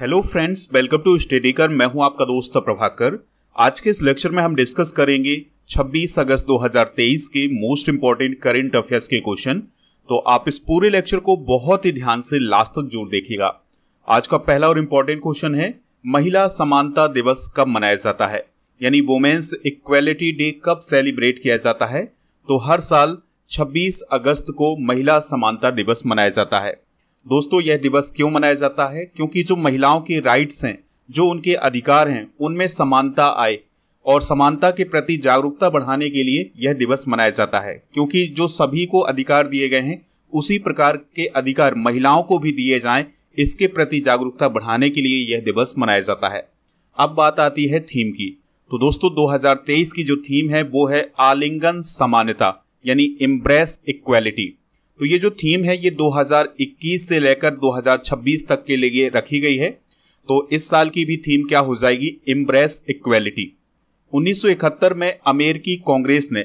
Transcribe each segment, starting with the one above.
hello friends welcome to कर मैं हूं आपका दोस्त प्रभाकर आज के इस लेक्चर में हम डिस्कस करेंगे 26 अगस्त 2023 के मोस्ट इंपॉर्टेंट करंट अफेयर्स के क्वेश्चन तो आप इस पूरे लेक्चर को बहुत ही ध्यान से लास्ट तक जोर देखिएगा आज का पहला और इम्पोर्टेंट क्वेश्चन है महिला समानता दिवस कब मनाया जाता है यानी वोमेन्स इक्वेलिटी डे कब सेलिब्रेट किया जाता है तो हर साल 26 अगस्त को महिला समानता दिवस मनाया जाता है दोस्तों यह दिवस क्यों मनाया जाता है क्योंकि जो महिलाओं के राइट्स हैं जो उनके अधिकार हैं उनमें समानता आए और समानता के प्रति जागरूकता बढ़ाने के लिए यह दिवस मनाया जाता है क्योंकि जो सभी को अधिकार दिए गए हैं उसी प्रकार के अधिकार महिलाओं को भी दिए जाएं इसके प्रति जागरूकता बढ़ाने के लिए यह दिवस मनाया जाता है अब बात आती है थीम की तो दोस्तों 2023 की जो थीम है वो है आलिंगन समानता यानी इम्प्रेस इक्वेलिटी तो ये जो थीम है ये 2021 से लेकर 2026 तक के लिए रखी गई है तो इस साल की भी थीम क्या हो जाएगी इम्ब्रेस इक्वेलिटी 1971 में अमेरिकी कांग्रेस ने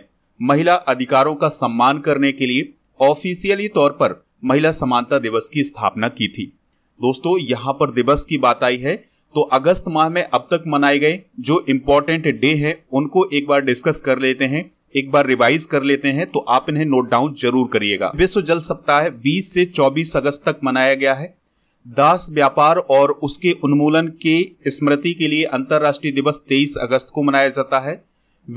महिला अधिकारों का सम्मान करने के लिए ऑफिशियली तौर पर महिला समानता दिवस की स्थापना की थी दोस्तों यहां पर दिवस की बात आई है तो अगस्त माह में अब तक मनाए गए जो इंपॉर्टेंट डे हैं उनको एक बार डिस्कस कर लेते हैं एक बार रिवाइज कर लेते हैं तो आप इन्हें नोट डाउन जरूर करिएगा विश्व जल सप्ताह 20 से 24 अगस्त तक मनाया गया है दास व्यापार और उसके उन्मूलन के स्मृति के लिए अंतर्राष्ट्रीय दिवस 23 अगस्त को मनाया जाता है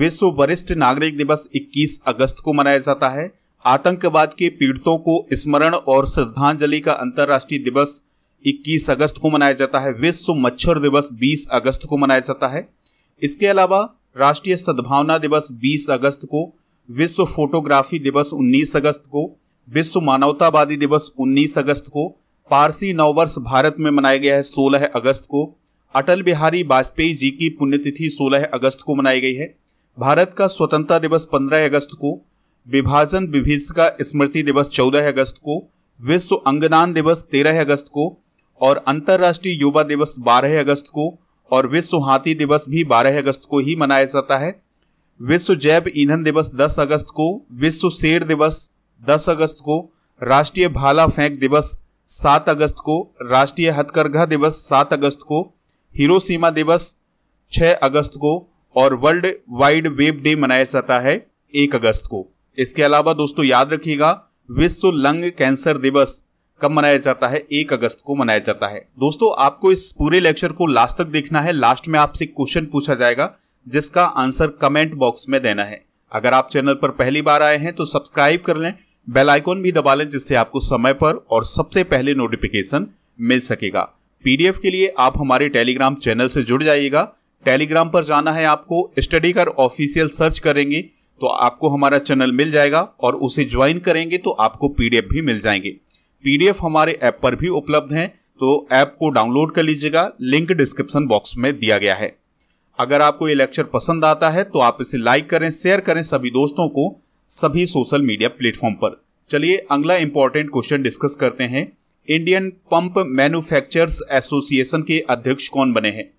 विश्व वरिष्ठ नागरिक दिवस 21 अगस्त को मनाया जाता है आतंकवाद के पीड़ितों को स्मरण और श्रद्धांजलि का अंतर्राष्ट्रीय दिवस 21 अगस्त को मनाया जाता है विश्व मच्छर दिवस 20 अगस्त को मनाया जाता है इसके अलावा राष्ट्रीय सद्भावना दिवस 20 अगस्त को विश्व फोटोग्राफी दिवस 19 अगस्त को विश्व मानवतावादी दिवस 19 अगस्त को पारसी नववर्ष भारत में मनाया गया है 16 अगस्त को अटल बिहारी वाजपेयी जी की पुण्यतिथि 16 अगस्त को मनाई गई है भारत का स्वतंत्रता दिवस 15 अगस्त को विभाजन विभीषिका स्मृति दिवस 14 अगस्त को विश्व अंगदान दिवस 13 अगस्त को और अंतर्राष्ट्रीय युवा दिवस 12 अगस्त को और विश्व हाथी दिवस भी 12 अगस्त को ही मनाया जाता है विश्व जैव ईंधन दिवस 10 अगस्त को विश्व शेर दिवस 10 अगस्त को राष्ट्रीय भाला फेंक दिवस 7 अगस्त को राष्ट्रीय हथकरघा दिवस 7 अगस्त को हीरो सीमा दिवस 6 अगस्त को और वर्ल्ड वाइड वेब डे मनाया जाता है 1 अगस्त को इसके अलावा दोस्तों याद रखिएगा विश्व लंग कैंसर दिवस कब मनाया जाता है एक अगस्त को मनाया जाता है दोस्तों आपको इस पूरे लेक्चर को लास्ट तक देखना है लास्ट में आपसे क्वेश्चन पूछा जाएगा जिसका आंसर कमेंट बॉक्स में देना है अगर आप चैनल पर पहली बार आए हैं तो सब्सक्राइब कर लें बेल आइकॉन भी दबा लें जिससे आपको समय पर और सबसे पहले नोटिफिकेशन मिल सकेगा पीडीएफ के लिए आप हमारे टेलीग्राम चैनल से जुड़ जाइएगा टेलीग्राम पर जाना है आपको स्टडी कर ऑफिशियल सर्च करेंगे तो आपको हमारा चैनल मिल जाएगा और उसे ज्वाइन करेंगे तो आपको पीडीएफ भी मिल जाएंगे पीडीएफ हमारे ऐप पर भी उपलब्ध हैं तो ऐप को डाउनलोड कर लीजिएगा लिंक डिस्क्रिप्शन बॉक्स में दिया गया है अगर आपको ये लेक्चर पसंद आता है तो आप इसे लाइक करें शेयर करें सभी दोस्तों को सभी सोशल मीडिया प्लेटफॉर्म पर चलिए अगला इंपॉर्टेंट क्वेश्चन डिस्कस करते हैं इंडियन पंप मैन्युफैक्चरर्स एसोसिएशन के अध्यक्ष कौन बने हैं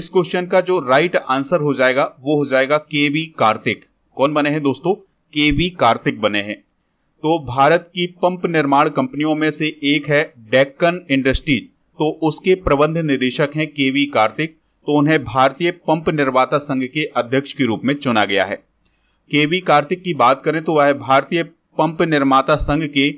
इस क्वेश्चन का जो राइट आंसर हो जाएगा वो हो जाएगा के वी कार्तिक कौन बने हैं दोस्तों के वी कार्तिक बने हैं तो भारत की पंप निर्माण कंपनियों में से एक है डेक्कन इंडस्ट्रीज तो उसके प्रबंध निदेशक हैं केवी कार्तिक तो उन्हें भारतीय पंप निर्माता संघ के अध्यक्ष के रूप में चुना गया है केवी कार्तिक की बात करें तो वह भारतीय पंप निर्माता संघ के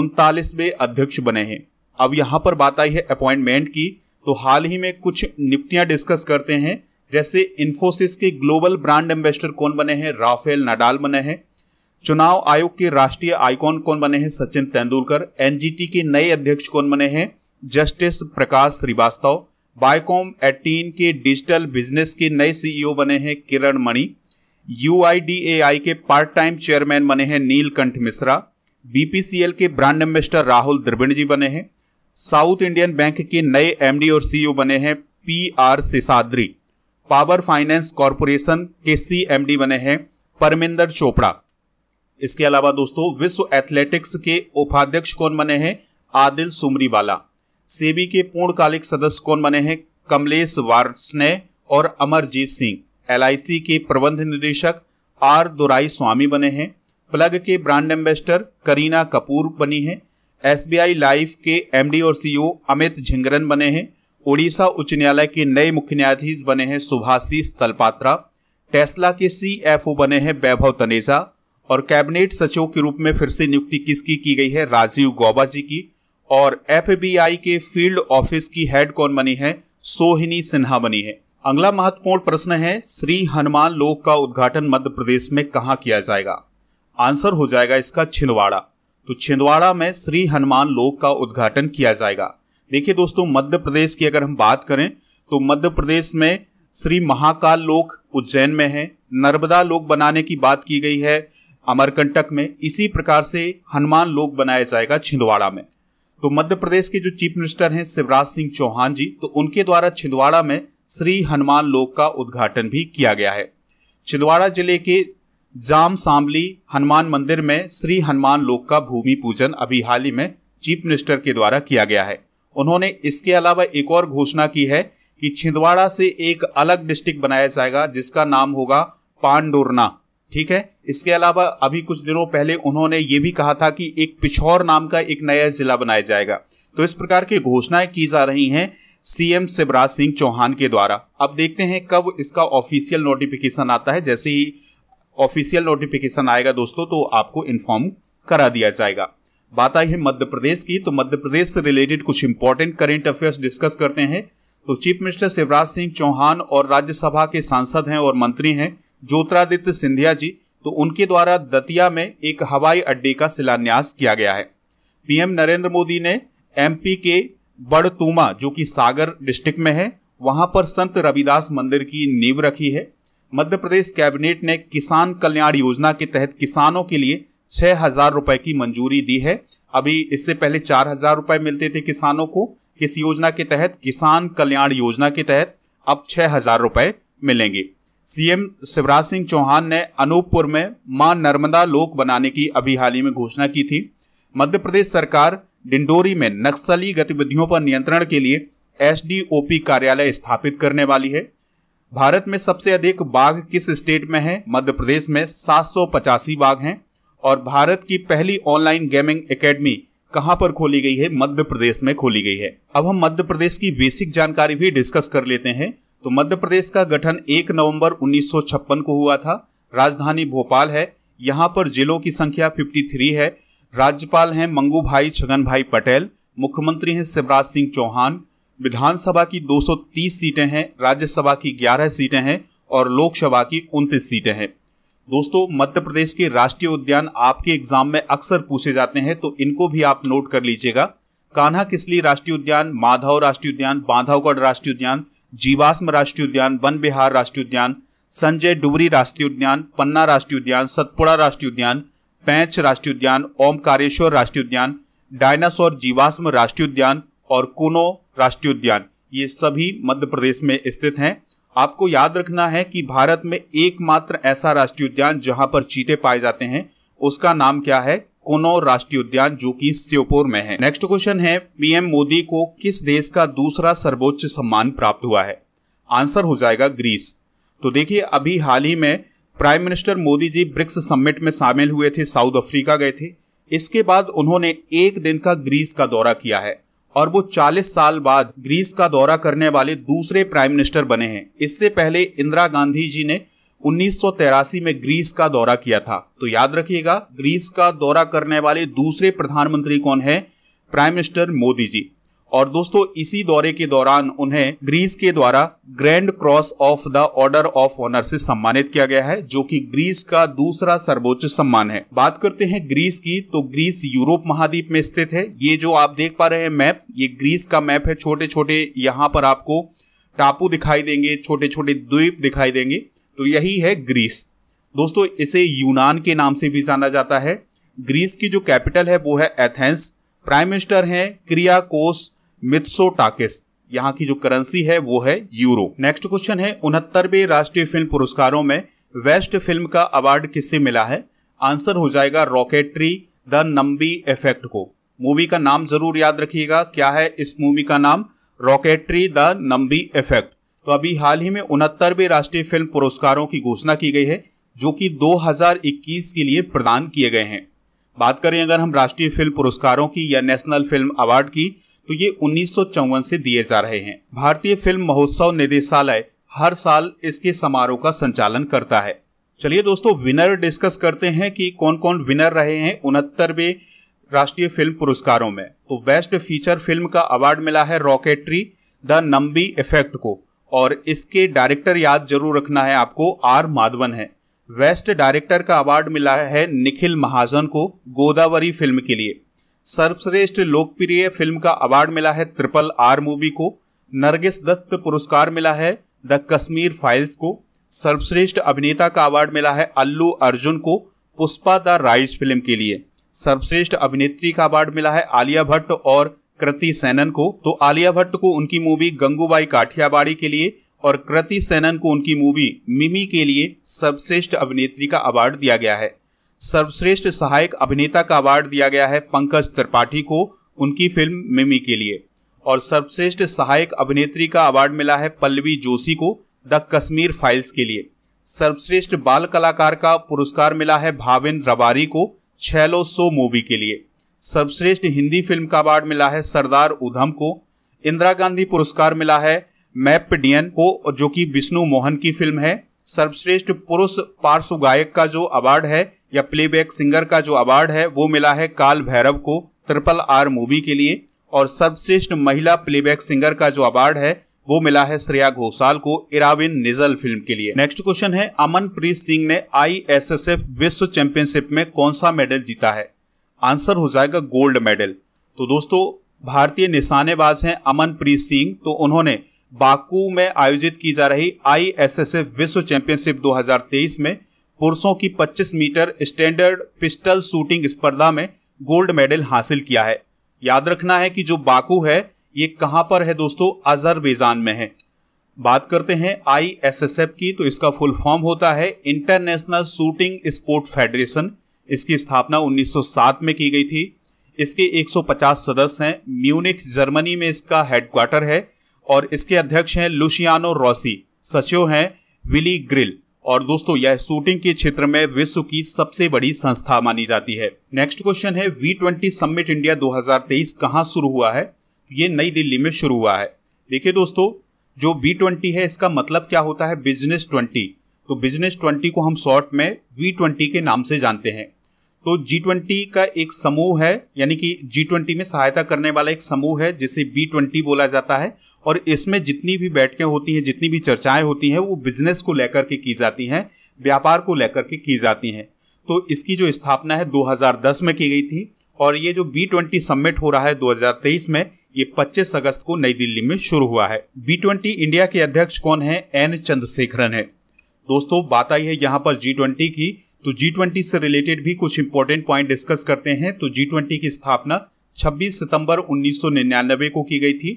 उनतालीसवें अध्यक्ष बने हैं अब यहां पर बात आई है अपॉइंटमेंट की तो हाल ही में कुछ नियुक्तियां डिस्कस करते हैं जैसे इन्फोसिस के ग्लोबल ब्रांड एम्बेसडर कौन बने हैं राफेल नडाल बने हैं चुनाव आयोग के राष्ट्रीय आइकॉन कौन बने हैं सचिन तेंदुलकर एनजीटी के नए अध्यक्ष कौन बने हैं justice Prakash Shrivastava Viacom eighteen के डिजिटल बिजनेस के नए सीईओ बने हैं किरण मणि यूआईडीएआई के पार्ट टाइम चेयरमैन बने हैं नीलकंठ मिश्रा बीपीसीएल के ब्रांड एम्बेस्टर राहुल द्रविण जी बने हैं साउथ इंडियन बैंक के नए एमडी और सीईओ बने हैं P R Seshadri power finance corporation के सी बने हैं परमिंदर चोपड़ा इसके अलावा दोस्तों विश्व एथलेटिक्स के उपाध्यक्ष कौन बने हैं आदिल वाला सेबी के पूर्णकालिक सदस्य कौन बने हैं कमलेश वार्सने और अमरजीत सिंह एल के प्रबंध निदेशक आर दुराई स्वामी बने हैं प्लग के ब्रांड एम्बेसडर करीना कपूर बनी है एस लाइफ के एम और सी e अमित झिंगरन बने हैं ओडिशा उच्च न्यायालय के नए मुख्य न्यायाधीश बने हैं सुभाषीष तलपात्रा टेस्ला के सी बने हैं वैभव तनेजा और कैबिनेट सचिव के रूप में फिर से नियुक्ति किसकी की गई है राजीव गौबा जी की और एफ के फील्ड ऑफिस की हेड कौन बनी है सोहिनी सिन्हा बनी है अगला महत्वपूर्ण प्रश्न है श्री हनुमान लोक का उद्घाटन मध्य प्रदेश में कहा किया जाएगा आंसर हो जाएगा इसका छिंदवाड़ा तो छिंदवाड़ा में श्री हनुमान लोक का उद्घाटन किया जाएगा देखिए दोस्तों मध्य प्रदेश की अगर हम बात करें तो मध्य प्रदेश में श्री महाकाल लोक उज्जैन में है नर्मदा लोक बनाने की बात की गई है अमरकंटक में इसी प्रकार से हनुमान लोक बनाया जाएगा छिंदवाड़ा में तो मध्य प्रदेश के जो चीफ मिनिस्टर हैं शिवराज सिंह चौहान जी तो उनके द्वारा छिंदवाड़ा में श्री हनुमान लोक का उद्घाटन भी किया गया है छिंदवाड़ा जिले के जाम सामली हनुमान मंदिर में श्री हनुमान लोक का भूमि पूजन अभी हाल ही में चीफ मिनिस्टर के द्वारा किया गया है उन्होंने इसके अलावा एक और घोषणा की है कि छिंदवाड़ा से एक अलग डिस्ट्रिक्ट बनाया जाएगा जिसका नाम होगा पांडोरना ठीक है इसके अलावा अभी कुछ दिनों पहले उन्होंने ये भी कहा था कि एक पिछौर नाम का एक नया जिला बनाया जाएगा तो इस प्रकार की घोषणाएं की जा रही हैं सीएम शिवराज सिंह चौहान के द्वारा अब देखते हैं कब इसका ऑफिशियल नोटिफिकेशन आता है जैसे ही ऑफिशियल नोटिफिकेशन आएगा दोस्तों तो आपको इन्फॉर्म करा दिया जाएगा बात आई है मध्य प्रदेश की तो मध्य प्रदेश से रिलेटेड कुछ इंपॉर्टेंट करेंट अफेयर्स डिस्कस करते हैं तो चीफ मिनिस्टर शिवराज सिंह चौहान और राज्यसभा के सांसद हैं और मंत्री हैं ज्योतिरादित्य सिंधिया जी तो उनके द्वारा दतिया में एक हवाई अड्डे का शिलान्यास किया गया है पीएम नरेंद्र मोदी ने एमपी के बड़तूमा जो कि सागर डिस्ट्रिक्ट में है वहां पर संत रविदास मंदिर की नींव रखी है मध्य प्रदेश कैबिनेट ने किसान कल्याण योजना के तहत किसानों के लिए छह हजार रुपए की मंजूरी दी है अभी इससे पहले चार हजार रुपए मिलते थे किसानों को किस योजना के तहत किसान कल्याण योजना के तहत अब छह हजार रुपए मिलेंगे सीएम शिवराज सिंह चौहान ने अनूपपुर में मां नर्मदा लोक बनाने की अभी हाल ही में घोषणा की थी मध्य प्रदेश सरकार डिंडोरी में नक्सली गतिविधियों पर नियंत्रण के लिए एसडीओपी कार्यालय स्थापित करने वाली है भारत में सबसे अधिक बाघ किस स्टेट में है मध्य प्रदेश में सात बाघ हैं और भारत की पहली ऑनलाइन गेमिंग एकेडमी कहां पर खोली गई है मध्य प्रदेश में खोली गई है अब हम मध्य प्रदेश की बेसिक जानकारी भी डिस्कस कर लेते हैं तो मध्य प्रदेश का गठन 1 नवंबर 1956 को हुआ था राजधानी भोपाल है यहाँ पर जिलों की संख्या 53 है राज्यपाल हैं मंगू भाई छगन भाई पटेल मुख्यमंत्री हैं शिवराज सिंह चौहान विधानसभा की 230 सीटें हैं राज्यसभा की 11 सीटें हैं और लोकसभा की उनतीस सीटें हैं दोस्तों मध्य प्रदेश के राष्ट्रीय उद्यान आपके एग्जाम में अक्सर पूछे जाते हैं तो इनको भी आप नोट कर लीजिएगा कान्हा किसली राष्ट्रीय उद्यान माधव राष्ट्रीय उद्यान बांधवगढ़ राष्ट्रीय उद्यान जीवाश्म राष्ट्रीय उद्यान वन बिहार राष्ट्रीय उद्यान संजय डुबरी राष्ट्रीय उद्यान पन्ना राष्ट्रीय उद्यान सतपुड़ा राष्ट्रीय उद्यान पैंच राष्ट्रीय उद्यान ओमकारेश्वर राष्ट्रीय उद्यान डायनासोर जीवाश्म राष्ट्रीय उद्यान और कुनो राष्ट्रीय उद्यान ये सभी मध्य प्रदेश में स्थित हैं आपको याद रखना है कि भारत में एकमात्र ऐसा राष्ट्रीय उद्यान जहां पर चीते पाए जाते हैं उसका नाम क्या है कोनो राष्ट्रीय उद्यान जो कि श्योपुर में है नेक्स्ट क्वेश्चन है पीएम मोदी को किस देश का दूसरा सर्वोच्च सम्मान प्राप्त हुआ है आंसर हो जाएगा ग्रीस तो देखिए अभी हाल ही में prime minister Modi ji BRICS summit में शामिल हुए थे साउथ अफ्रीका गए थे इसके बाद उन्होंने एक दिन का ग्रीस का दौरा किया है और वो 40 साल बाद ग्रीस का दौरा करने वाले दूसरे प्राइम मिनिस्टर बने हैं इससे पहले इंदिरा गांधी जी ने 1983 में ग्रीस का दौरा किया था तो याद रखिएगा ग्रीस का दौरा करने वाले दूसरे प्रधानमंत्री कौन है प्राइम मिनिस्टर मोदी जी और दोस्तों इसी दौरे के दौरान उन्हें ग्रीस के द्वारा grand cross of the order of honour से सम्मानित किया गया है जो कि ग्रीस का दूसरा सर्वोच्च सम्मान है बात करते हैं ग्रीस की तो ग्रीस यूरोप महाद्वीप में स्थित है ये जो आप देख पा रहे हैं मैप ये ग्रीस का मैप है छोटे छोटे यहाँ पर आपको टापू दिखाई देंगे छोटे छोटे द्वीप दिखाई देंगे तो यही है ग्रीस दोस्तों इसे यूनान के नाम से भी जाना जाता है ग्रीस की जो कैपिटल है वो है एथेंस प्राइम मिनिस्टर हैं क्रियाकोस मित्सोटाकिस यहाँ की जो करेंसी है वो है यूरो नेक्स्ट क्वेश्चन है उनहत्तरवे राष्ट्रीय फिल्म पुरस्कारों में वेस्ट फिल्म का अवार्ड किससे मिला है आंसर हो जाएगा रॉकेटरी द नंबी इफेक्ट को मूवी का नाम जरूर याद रखिएगा क्या है इस मूवी का नाम रॉकेटरी द नंबी इफेक्ट तो अभी हाल ही में उनहत्तरवे राष्ट्रीय फिल्म पुरस्कारों की घोषणा की गई है जो कि 2021 के लिए प्रदान किए गए हैं बात करें अगर हम राष्ट्रीय फिल्म पुरस्कारों की या नेशनल फिल्म अवार्ड की तो ये उन्नीस से दिए जा रहे हैं भारतीय फिल्म महोत्सव निदेशालय हर साल इसके समारोह का संचालन करता है चलिए दोस्तों विनर डिस्कस करते हैं कि कौन कौन विनर रहे हैं उनहत्तरवे राष्ट्रीय फिल्म पुरस्कारों में तो बेस्ट फीचर फिल्म का अवार्ड मिला है रॉकेट्री द नंबी इफेक्ट को और इसके डायरेक्टर याद जरूर रखना है आपको आर माधवन है वेस्ट डायरेक्टर का अवार्ड मिला है निखिल महाजन को गोदावरी फिल्म के लिए सर्वश्रेष्ठ लोकप्रिय फिल्म का अवार्ड मिला है ट्रिपल आर मूवी को नरगिस दत्त पुरस्कार मिला है द कश्मीर फाइल्स को सर्वश्रेष्ठ अभिनेता का अवार्ड मिला है अल्लू अर्जुन को पुष्पा द राइज फिल्म के लिए सर्वश्रेष्ठ अभिनेत्री का अवार्ड मिला है आलिया भट्ट और कृति सेनन को तो आलिया भट्ट को उनकी मूवी गंगूबाई काठियाबाड़ी के लिए और कृति सेनन को उनकी मूवी मिमी के लिए सर्वश्रेष्ठ अभिनेत्री का अवार्ड दिया गया है सर्वश्रेष्ठ सहायक अभिनेता का अवार्ड दिया गया है पंकज त्रिपाठी को उनकी फिल्म मिमी के लिए और सर्वश्रेष्ठ सहायक अभिनेत्री का अवार्ड मिला है पल्लवी जोशी को द कश्मीर फाइल्स के लिए सर्वश्रेष्ठ बाल कलाकार का पुरस्कार मिला है भाविन रवारी को छैलो सो मूवी के लिए सर्वश्रेष्ठ हिंदी फिल्म का अवार्ड मिला है सरदार उधम को इंदिरा गांधी पुरस्कार मिला है मैपडियन को जो कि विष्णु मोहन की फिल्म है सर्वश्रेष्ठ पुरुष पार्श्व गायक का जो अवार्ड है या प्लेबैक सिंगर का जो अवार्ड है वो मिला है काल भैरव को ट्रिपल आर मूवी के लिए और सर्वश्रेष्ठ महिला प्लेबैक सिंगर का जो अवार्ड है वो मिला है श्रेया घोषाल को इराविन निजल फिल्म के लिए नेक्स्ट क्वेश्चन है अमनप्रीत सिंह ने आई विश्व चैंपियनशिप में कौन सा मेडल जीता है आंसर हो जाएगा गोल्ड मेडल तो दोस्तों भारतीय निशानेबाज हैं अमनप्रीत सिंह तो उन्होंने बाकू में आयोजित की जा रही एफ विश्व चैंपियनशिप 2023 में पुरुषों की 25 मीटर स्टैंडर्ड पिस्टल शूटिंग स्पर्धा में गोल्ड मेडल हासिल किया है याद रखना है कि जो बाकू है ये कहां पर है दोस्तों अजरबैजान में है बात करते हैं आईएसएसएफ की तो इसका फुल फॉर्म होता है इंटरनेशनल शूटिंग स्पोर्ट फेडरेशन इसकी स्थापना 1907 में की गई थी इसके 150 सदस्य हैं म्यूनिक जर्मनी में इसका हेडक्वार्टर है और इसके अध्यक्ष हैं लुशियानो रॉसी सचिव हैं विली ग्रिल और दोस्तों यह शूटिंग के क्षेत्र में विश्व की सबसे बड़ी संस्था मानी जाती है नेक्स्ट क्वेश्चन है वी ट्वेंटी समिट इंडिया 2023 कहाँ शुरू हुआ है ये नई दिल्ली में शुरू हुआ है देखिए दोस्तों जो बी ट्वेंटी है इसका मतलब क्या होता है बिजनेस ट्वेंटी तो बिजनेस ट्वेंटी को हम शॉर्ट में वी ट्वेंटी के नाम से जानते हैं तो जी ट्वेंटी का एक समूह है यानी कि जी ट्वेंटी में सहायता करने वाला एक समूह है जिसे बी ट्वेंटी बोला जाता है और इसमें जितनी भी बैठकें होती हैं जितनी भी चर्चाएं होती हैं वो बिजनेस को लेकर के की जाती हैं व्यापार को लेकर के की जाती हैं तो इसकी जो स्थापना है 2010 में की गई थी और ये जो बी ट्वेंटी सम्मिट हो रहा है 2023 में ये 25 अगस्त को नई दिल्ली में शुरू हुआ है बी ट्वेंटी इंडिया के अध्यक्ष कौन है एन चंद्रशेखरन है दोस्तों बात आई है यहाँ पर जी ट्वेंटी की तो जी ट्वेंटी से रिलेटेड भी कुछ इंपॉर्टेंट पॉइंट डिस्कस करते हैं तो जी ट्वेंटी की स्थापना 26 सितंबर 1999 को की गई थी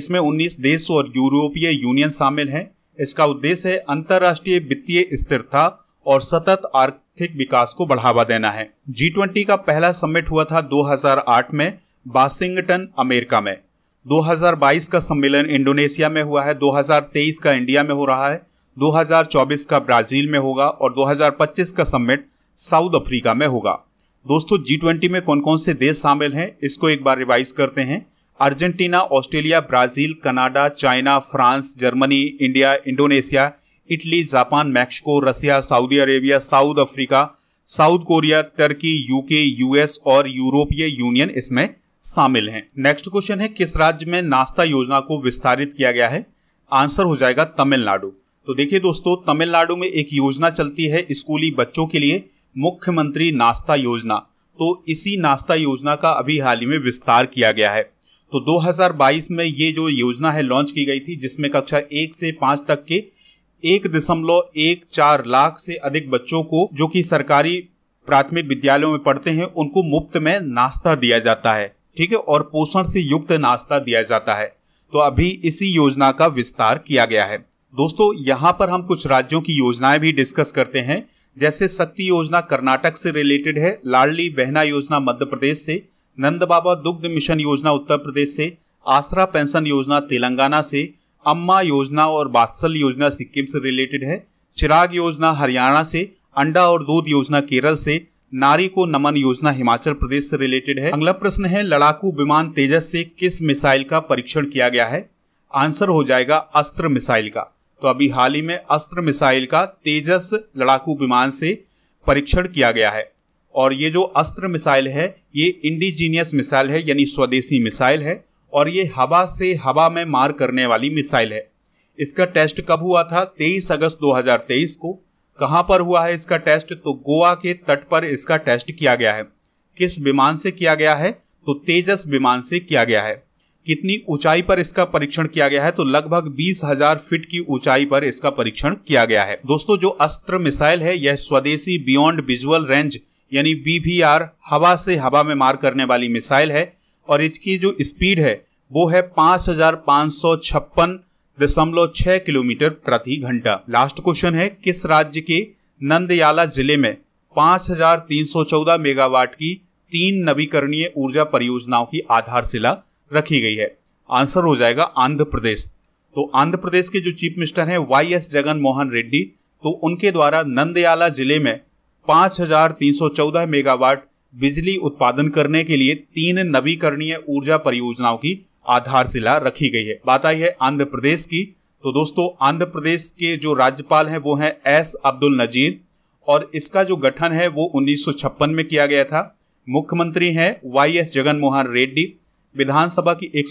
इसमें 19 देश और यूरोपीय यूनियन शामिल हैं इसका उद्देश्य है अंतर्राष्ट्रीय वित्तीय स्थिरता और सतत आर्थिक विकास को बढ़ावा देना है जी ट्वेंटी का पहला समिट हुआ था 2008 में वाशिंगटन अमेरिका में 2022 का सम्मेलन इंडोनेशिया में हुआ है 2023 का इंडिया में हो रहा है 2024 का ब्राजील में होगा और 2025 का समिट साउथ अफ्रीका में होगा दोस्तों जी ट्वेंटी में कौन कौन से देश शामिल हैं इसको एक बार रिवाइज करते हैं Argentina Australia Brazil Canada China France Germany India Indonesia Italy Japan Mexico Russia Saudi Arabia South Africa South Korea Turkey UK US और यूरोपीय यूनियन इसमें शामिल हैं नेक्स्ट क्वेश्चन है किस राज्य में नाश्ता योजना को विस्तारित किया गया है आंसर हो जाएगा तमिलनाडु तो देखिए दोस्तों तमिलनाडु में एक योजना चलती है स्कूली बच्चों के लिए मुख्यमंत्री नाश्ता योजना तो इसी नाश्ता योजना का अभी हाल ही में विस्तार किया गया है तो 2022 में ये जो योजना है लॉन्च की गई थी जिसमें कक्षा एक से पांच तक के एक दशमलव एक चार लाख से अधिक बच्चों को जो कि सरकारी प्राथमिक विद्यालयों में पढ़ते हैं उनको मुफ्त में नाश्ता दिया जाता है ठीक है और पोषण से युक्त नाश्ता दिया जाता है तो अभी इसी योजना का विस्तार किया गया है दोस्तों यहाँ पर हम कुछ राज्यों की योजनाएं भी डिस्कस करते हैं जैसे शक्ति योजना कर्नाटक से रिलेटेड है लाडली बहना योजना मध्य प्रदेश से नंद बाबा दुग्ध मिशन योजना उत्तर प्रदेश से आसरा पेंशन योजना तेलंगाना से अम्मा योजना और बात्सल योजना सिक्किम से रिलेटेड है चिराग योजना हरियाणा से अंडा और दूध योजना केरल से नारी को नमन योजना हिमाचल प्रदेश से रिलेटेड है अगला प्रश्न है लड़ाकू विमान तेजस से किस मिसाइल का परीक्षण किया गया है आंसर हो जाएगा अस्त्र मिसाइल का तो अभी हाल ही में अस्त्र मिसाइल का तेजस लड़ाकू विमान से परीक्षण किया गया है और ये जो अस्त्र मिसाइल है ये इंडिजीनियस मिसाइल है यानी स्वदेशी मिसाइल है और ये हवा से हवा में मार करने वाली मिसाइल है इसका टेस्ट कब हुआ था 23 अगस्त 2023 को कहाँ पर हुआ है इसका टेस्ट तो गोवा के तट पर इसका टेस्ट किया गया है किस विमान से किया गया है तो तेजस विमान से किया गया है कितनी ऊंचाई पर इसका परीक्षण किया गया है तो लगभग बीस हजार फीट की ऊंचाई पर इसका परीक्षण किया गया है दोस्तों जो अस्त्र मिसाइल है यह स्वदेशी बियॉन्ड विजुअल रेंज यानी बीबीआर हवा से हवा में मार करने वाली मिसाइल है और इसकी जो स्पीड है वो है पांच हजार पांच सौ छप्पन दशमलव छह किलोमीटर प्रति घंटा लास्ट क्वेश्चन है किस राज्य के नंदयाला जिले में चौदह मेगावाट की तीन नवीकरणीय ऊर्जा परियोजनाओं की आधारशिला रखी गई है आंसर हो जाएगा आंध्र प्रदेश तो आंध्र प्रदेश के जो चीफ मिनिस्टर हैं वाई एस जगन मोहन रेड्डी तो उनके द्वारा नंदयाला जिले में 5,314 मेगावाट बिजली उत्पादन करने के लिए तीन नवीकरणीय ऊर्जा परियोजनाओं की आधारशिला रखी गई है बात आई है आंध्र प्रदेश की तो दोस्तों आंध्र प्रदेश के जो राज्यपाल हैं वो हैं एस अब्दुल नजीर और इसका जो गठन है वो उन्नीस में किया गया था मुख्यमंत्री हैं वाई एस जगनमोहन रेड्डी विधानसभा की एक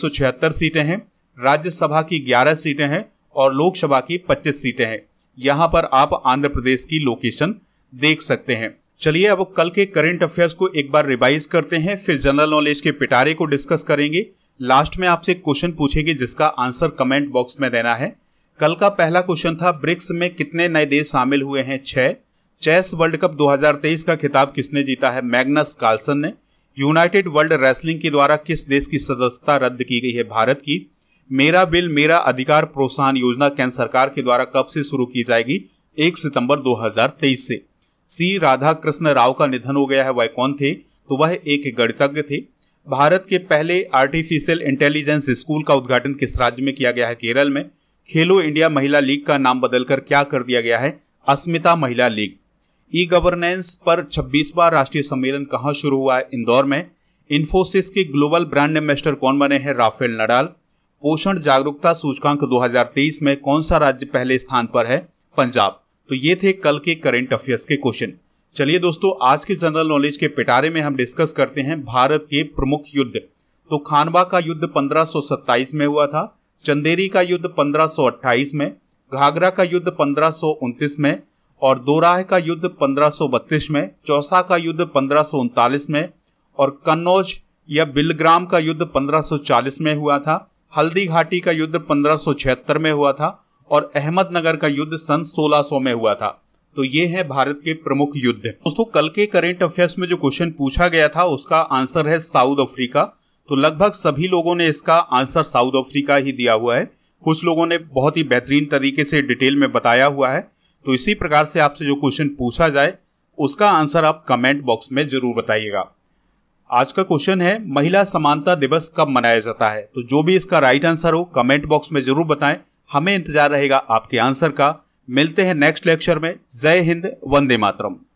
सीटें हैं राज्यसभा की 11 सीटें हैं और लोकसभा की 25 सीटें हैं यहाँ पर आप आंध्र प्रदेश की लोकेशन देख सकते हैं चलिए अब कल के करंट अफेयर्स को एक बार रिवाइज करते हैं फिर जनरल नॉलेज के पिटारे को डिस्कस करेंगे लास्ट में आपसे क्वेश्चन पूछेगी जिसका आंसर कमेंट बॉक्स में देना है कल का पहला क्वेश्चन था ब्रिक्स में कितने नए देश शामिल हुए हैं छह चेस वर्ल्ड कप 2023 का खिताब किसने जीता है मैग्नस कार्लसन ने यूनाइटेड वर्ल्ड रेसलिंग के द्वारा किस देश की सदस्यता रद्द की गई है भारत की मेरा बिल मेरा अधिकार प्रोत्साहन योजना केंद्र सरकार के द्वारा कब से शुरू की जाएगी एक सितंबर 2023 से सी राधा कृष्ण राव का निधन हो गया है वह कौन थे तो वह एक गणितज्ञ थे भारत के पहले आर्टिफिशियल इंटेलिजेंस स्कूल का उद्घाटन किस राज्य में किया गया है केरल में खेलो इंडिया महिला लीग का नाम बदलकर क्या कर दिया गया है अस्मिता महिला लीग ई गवर्नेंस पर 26 बार राष्ट्रीय सम्मेलन कहाँ शुरू हुआ है इंदौर में इन्फोसिस के ग्लोबल ब्रांड एम्बेसडर कौन बने हैं राफेल नडाल पोषण जागरूकता सूचकांक 2023 में कौन सा राज्य पहले स्थान पर है पंजाब तो ये थे कल के करेंट अफेयर्स के क्वेश्चन चलिए दोस्तों आज के जनरल नॉलेज के पिटारे में हम डिस्कस करते हैं भारत के प्रमुख युद्ध तो खानवा का युद्ध 1527 में हुआ था चंदेरी का युद्ध 1528 में घाघरा का युद्ध 1529 में और दोराह का युद्ध 1532 में चौसा का युद्ध पंद्रह में और कन्नौज या बिलग्राम का युद्ध 1540 में हुआ था हल्दी घाटी का युद्ध 1576 में हुआ था और अहमदनगर का युद्ध सन 1600 में हुआ था तो ये है भारत के प्रमुख युद्ध दोस्तों कल के करेंट अफेयर्स में जो क्वेश्चन पूछा गया था उसका आंसर है साउथ अफ्रीका तो लगभग सभी लोगों ने इसका आंसर साउथ अफ्रीका ही दिया हुआ है कुछ लोगों ने बहुत ही बेहतरीन तरीके से डिटेल में बताया हुआ है तो इसी प्रकार से आपसे जो क्वेश्चन पूछा जाए उसका आंसर आप कमेंट बॉक्स में जरूर बताइएगा आज का क्वेश्चन है महिला समानता दिवस कब मनाया जाता है तो जो भी इसका राइट आंसर हो कमेंट बॉक्स में जरूर बताएं हमें इंतजार रहेगा आपके आंसर का मिलते हैं नेक्स्ट लेक्चर में जय हिंद वंदे मातरम